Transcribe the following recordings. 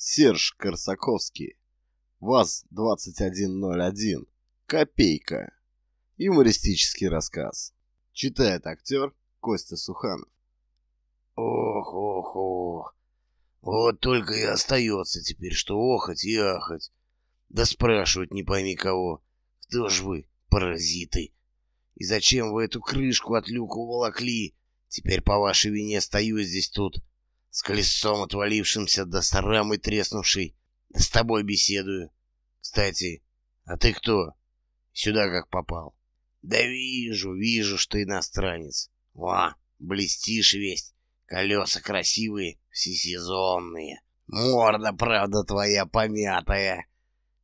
Серж Корсаковский, ВАЗ-2101, Копейка. Юмористический рассказ. Читает актер Костя Суханов. Ох, ох, ох. Вот только и остается теперь, что охать и ахать. Да спрашивать не пойми кого. Кто ж вы, паразиты? И зачем вы эту крышку от люка уволокли? Теперь по вашей вине стою здесь тут с колесом отвалившимся до старамы треснувший. Да с тобой беседую. Кстати, а ты кто? Сюда как попал? Да вижу, вижу, что иностранец. Во, блестишь весь. Колеса красивые, всесезонные. Морда, правда, твоя помятая.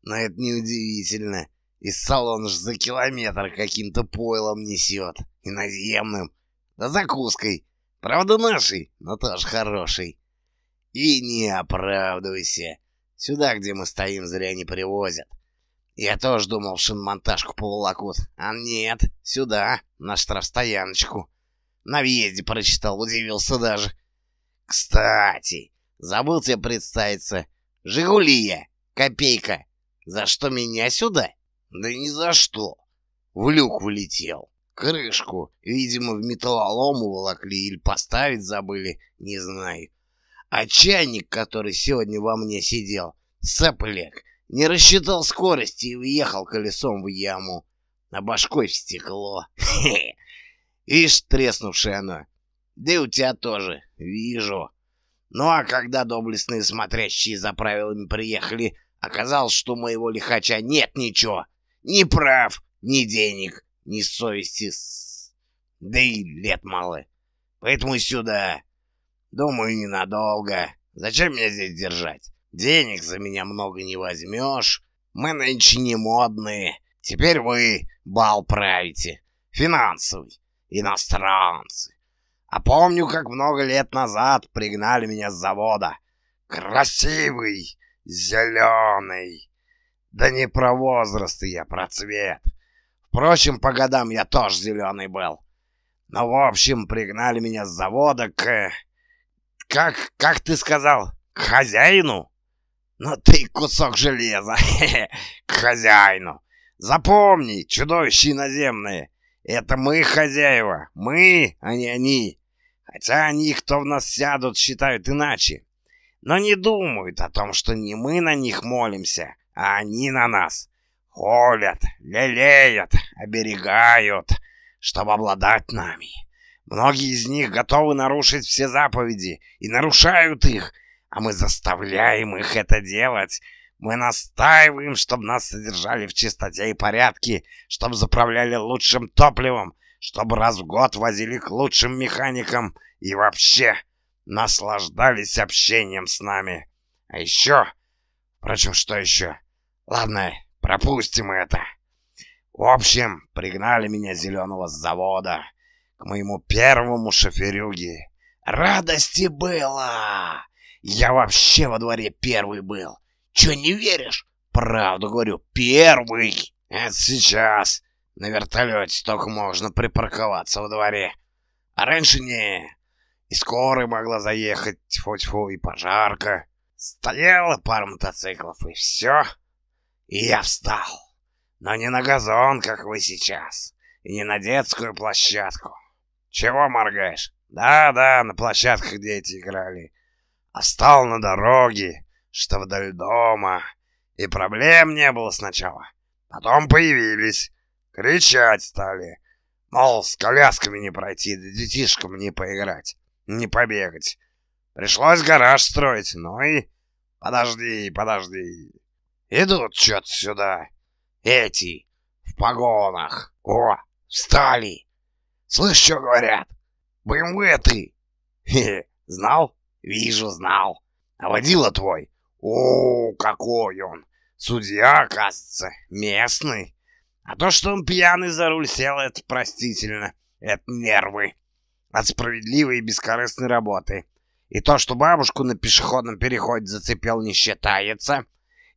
Но это неудивительно. И салон ж за километр каким-то пойлом несет. Иноземным. Да закуской Правда, нашей, но тоже хорошей. И не оправдывайся. Сюда, где мы стоим, зря не привозят. Я тоже думал, шиномонтажку поволокут. А нет, сюда, на штрафстояночку. На въезде прочитал, удивился даже. Кстати, забыл тебе представиться. Жигулия, Копейка! За что меня сюда?» «Да ни за что! В люк влетел!» Крышку, видимо, в металлолом уволокли или поставить забыли, не знаю. А чайник, который сегодня во мне сидел, сопляк, не рассчитал скорости и въехал колесом в яму, На башкой в стекло. Хе -хе. Ишь, треснувшее оно. Да и у тебя тоже, вижу. Ну а когда доблестные смотрящие за правилами приехали, оказалось, что моего лихача нет ничего. Ни прав, ни денег, ни совести, да и лет мало. Поэтому сюда. Думаю, ненадолго. Зачем меня здесь держать? Денег за меня много не возьмешь. Мы нынче не модные. Теперь вы бал правите. Финансовый. Иностранцы. А помню, как много лет назад пригнали меня с завода. Красивый, зеленый. Да не про возраст я, а про цвет. Впрочем, по годам я тоже зеленый был. Но, в общем, пригнали меня с завода к... Э, как, как ты сказал? К хозяину? Ну ты кусок железа. к хозяину. Запомни, чудовища иноземные. Это мы хозяева. Мы, а не они. Хотя они, кто в нас сядут, считают иначе. Но не думают о том, что не мы на них молимся, а они на нас холят, лелеют, оберегают, чтобы обладать нами. Многие из них готовы нарушить все заповеди и нарушают их, а мы заставляем их это делать. Мы настаиваем, чтобы нас содержали в чистоте и порядке, чтобы заправляли лучшим топливом, чтобы раз в год возили к лучшим механикам и вообще наслаждались общением с нами. А еще... Впрочем, что еще? Ладно, Пропустим это. В общем, пригнали меня зеленого с завода к моему первому шоферюге. Радости было! Я вообще во дворе первый был. Че, не веришь? Правду говорю, первый! Это сейчас. На вертолете только можно припарковаться во дворе. А раньше не. И скорая могла заехать, тьфу-тьфу, и пожарка. Стояла пара мотоциклов, и все. И я встал. Но не на газон, как вы сейчас, и не на детскую площадку. Чего моргаешь? Да-да, на площадках дети играли. А встал на дороге, что вдоль дома. И проблем не было сначала. Потом появились. Кричать стали. Мол, с колясками не пройти, да детишкам не поиграть, не побегать. Пришлось гараж строить, ну и... Подожди, подожди. Идут что то сюда. Эти в погонах. О, встали. Слышь, что говорят? БМВ ты. Хе, знал? Вижу, знал. А водила твой? О, какой он. Судья, оказывается, местный. А то, что он пьяный за руль сел, это простительно. Это нервы. От справедливой и бескорыстной работы. И то, что бабушку на пешеходном переходе зацепил, не считается.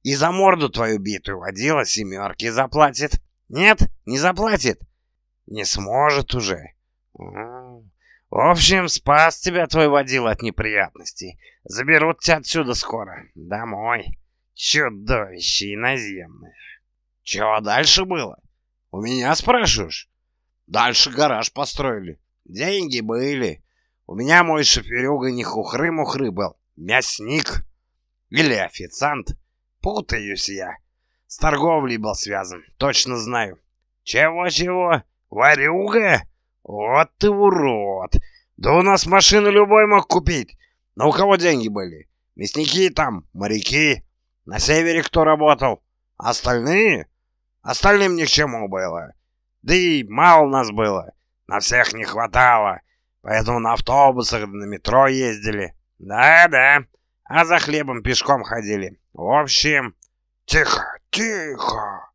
И за морду твою битую водила семерки заплатит. Нет, не заплатит. Не сможет уже. В общем, спас тебя твой водил от неприятностей. Заберут тебя отсюда скоро. Домой. Чудовище иноземное. Чего дальше было? У меня спрашиваешь? Дальше гараж построили. Деньги были. У меня мой шоферюга не хухры-мухры был. Мясник. Или официант. Путаюсь я. С торговлей был связан, точно знаю. Чего-чего? Варюга? Вот ты урод. Да у нас машину любой мог купить. Но у кого деньги были? Мясники там, моряки. На севере кто работал? Остальные? Остальным ни к чему было. Да и мало нас было. На всех не хватало. Поэтому на автобусах, на метро ездили. Да-да. А за хлебом пешком ходили. В общем, тихо, тихо.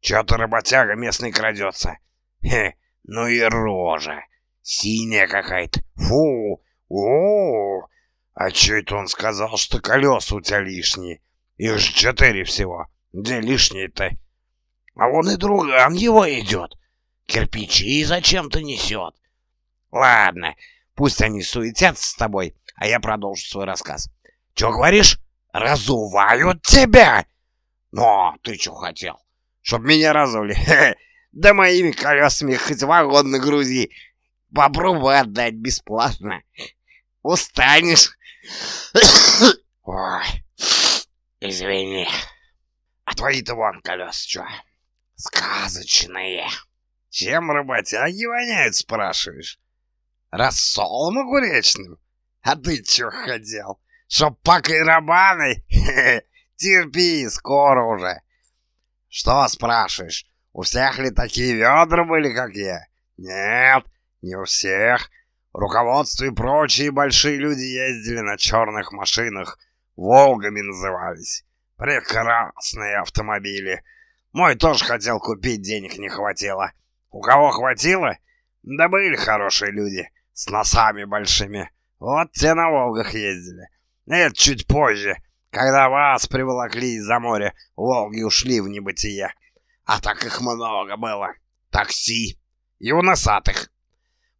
Чё-то работяга местный крадется. Хе, ну и рожа. Синяя какая-то. Фу, о, -о, -о. А чё это он сказал, что колеса у тебя лишние? Их же четыре всего. Где лишние-то? А вон и друган его идет. Кирпичи зачем-то несет. Ладно, пусть они суетятся с тобой, а я продолжу свой рассказ. Чё говоришь? «Разувают тебя?» «Но ты что хотел? Чтоб меня разули? Да моими колесами хоть вагон нагрузи. Попробуй отдать бесплатно. Устанешь?» «Ой, извини. А твои-то вон колеса что? Сказочные!» «Чем работяги воняют, спрашиваешь?» «Рассолом огуречным? А ты чё хотел?» Шопак и Романы? Терпи, скоро уже. Что спрашиваешь, у всех ли такие ведра были, как я? Нет, не у всех. Руководство и прочие большие люди ездили на черных машинах. Волгами назывались. Прекрасные автомобили. Мой тоже хотел купить, денег не хватило. У кого хватило? Да были хорошие люди, с носами большими. Вот те на Волгах ездили. Это чуть позже, когда вас приволокли из-за моря, Волги ушли в небытие. А так их много было. Такси и у носатых.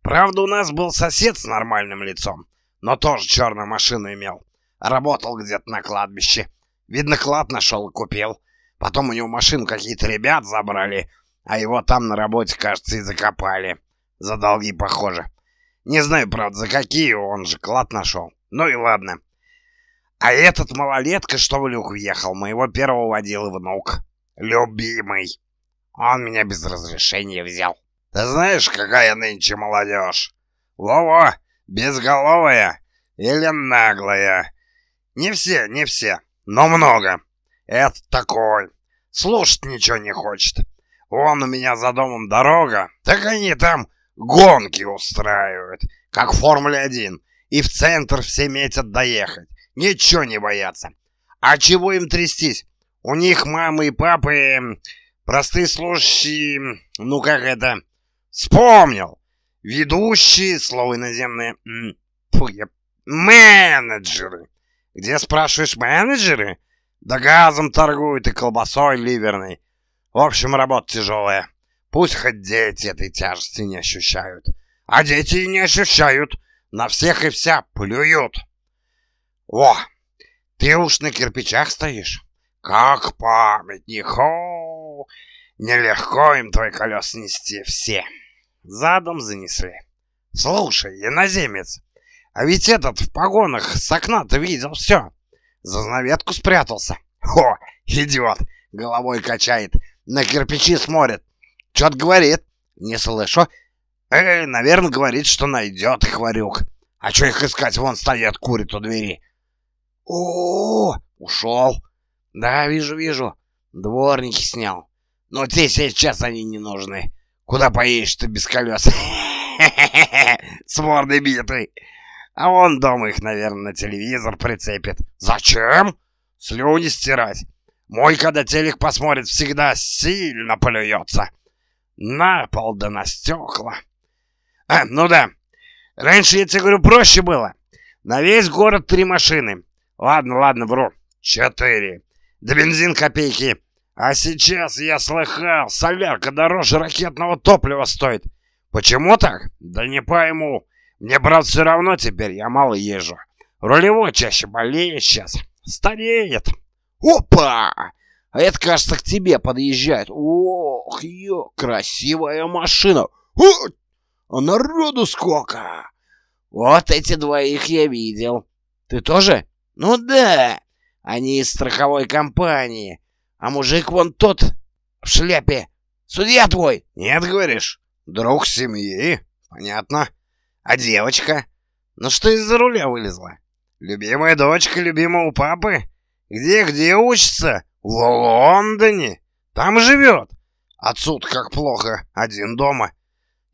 Правда, у нас был сосед с нормальным лицом, но тоже черную машину имел. Работал где-то на кладбище. Видно, клад нашел и купил. Потом у него машину какие-то ребят забрали, а его там на работе, кажется, и закопали. За долги, похоже. Не знаю, правда, за какие он же клад нашел. Ну и ладно. А этот малолетка, что в люк въехал, моего первого водил и внук. Любимый. Он меня без разрешения взял. Ты знаешь, какая нынче молодежь? Лово, безголовая или наглая. Не все, не все, но много. Это такой. Слушать ничего не хочет. Вон у меня за домом дорога, так они там гонки устраивают, как в Формуле-1, и в центр все метят доехать. Ничего не боятся. А чего им трястись? У них мамы и папы эм, простые служащие, эм, ну как это, вспомнил, ведущие, слово иноземное, фу, я, менеджеры. Где, спрашиваешь, менеджеры? Да газом торгуют и колбасой ливерной. В общем, работа тяжелая. Пусть хоть дети этой тяжести не ощущают. А дети не ощущают. На всех и вся плюют. О, ты уж на кирпичах стоишь? Как памятник! О, нелегко им твои колеса нести все. Задом занесли. Слушай, иноземец, а ведь этот в погонах с окна-то видел все. За наветку спрятался. О, идиот! Головой качает, на кирпичи смотрит. Чё-то говорит. Не слышу. Эй, наверное, говорит, что найдет хворюк. А чё их искать? Вон стоят, курит у двери. О, -о, -о ушел. Да, вижу, вижу. Дворники снял. Но те сейчас они не нужны. Куда поедешь ты без колес? С мордой битой. А он дома их, наверное, на телевизор прицепит. Зачем? Слюни стирать. Мой, когда телек посмотрит, всегда сильно плюется. На пол да на стекла. А, ну да. Раньше, я тебе говорю, проще было. На весь город три машины. Ладно, ладно, вру. Четыре. Да бензин копейки. А сейчас я слыхал, солярка дороже ракетного топлива стоит. Почему так? Да не пойму. Мне, брат, все равно теперь, я мало езжу. Рулевой чаще болеет сейчас. Стареет. Опа! А это, кажется, к тебе подъезжает. Ох, ё, красивая машина. О, а народу сколько! Вот эти двоих я видел. Ты тоже? «Ну да, они из страховой компании, а мужик вон тот в шляпе. Судья твой!» «Нет, говоришь, друг семьи, понятно. А девочка? Ну что из-за руля вылезла? Любимая дочка любимого папы? Где-где учится? В Лондоне. Там живет. Отсюда как плохо, один дома.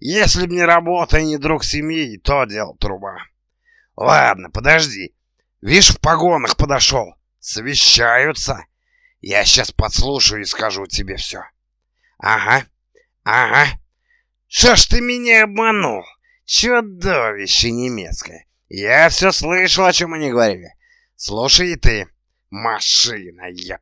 Если б не работа и не друг семьи, то дело труба. Ладно, подожди. Вишь, в погонах подошел. Совещаются. Я сейчас подслушаю и скажу тебе все. Ага, ага. Что ж ты меня обманул? Чудовище немецкое. Я все слышал, о чем они говорили. Слушай ты, машина я.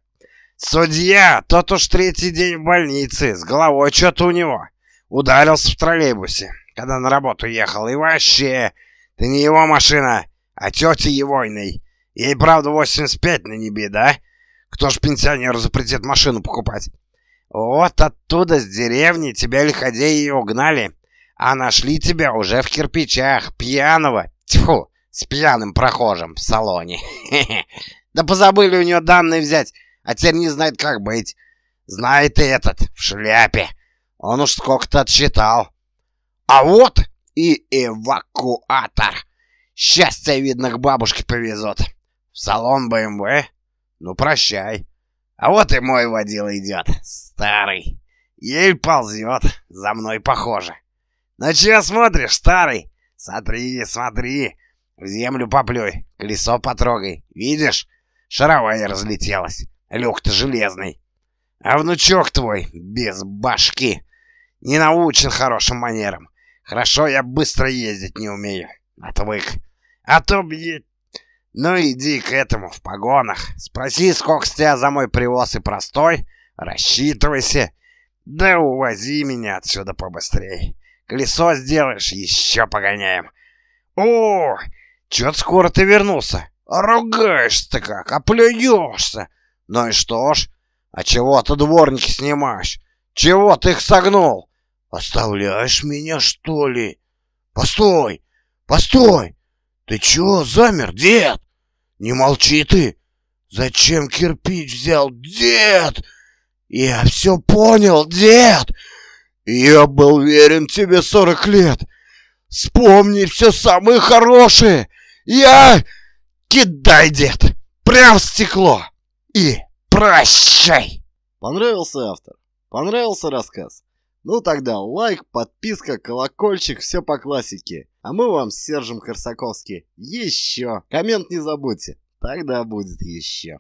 Судья, тот уж третий день в больнице, с головой что-то у него. Ударился в троллейбусе, когда на работу ехал. И вообще, ты не его машина. А тете Егойной, ей, правда, 85 на небе, да? Кто ж пенсионеру запретит машину покупать? Вот оттуда, с деревни, тебя лиходеи ее угнали, а нашли тебя уже в кирпичах, пьяного, тьфу, с пьяным прохожим в салоне. Да позабыли у нее данные взять, а теперь не знает, как быть. Знает и этот, в шляпе. Он уж сколько-то отсчитал. А вот и эвакуатор. Счастье, видно, к бабушке повезет. В салон БМВ? Э? Ну, прощай. А вот и мой водила идет, старый. Ель ползет, за мной похоже. Ну, че смотришь, старый? Смотри, смотри. В землю поплюй, колесо потрогай. Видишь? Шаровая разлетелась. Люк-то железный. А внучок твой без башки. Не научен хорошим манерам. Хорошо, я быстро ездить не умею. Отвык. А то бьет. Ну иди к этому в погонах. Спроси, сколько с тебя за мой привоз и простой. Рассчитывайся. Да увози меня отсюда побыстрей. Колесо сделаешь, еще погоняем. О, чё-то скоро ты вернулся. Ругаешься-то как, оплюешься. А ну и что ж, а чего ты дворники снимаешь? Чего ты их согнул? Оставляешь меня, что ли? Постой, Постой! Ты чего замер, дед? Не молчи ты! Зачем кирпич взял, дед? Я все понял, дед! Я был верен тебе сорок лет! Вспомни все самое хорошее! Я... Кидай, дед! Прям в стекло! И прощай! Понравился автор? Понравился рассказ? Ну тогда лайк, подписка, колокольчик, все по классике. А мы вам с Сержем Корсаковски еще. Коммент не забудьте, тогда будет еще.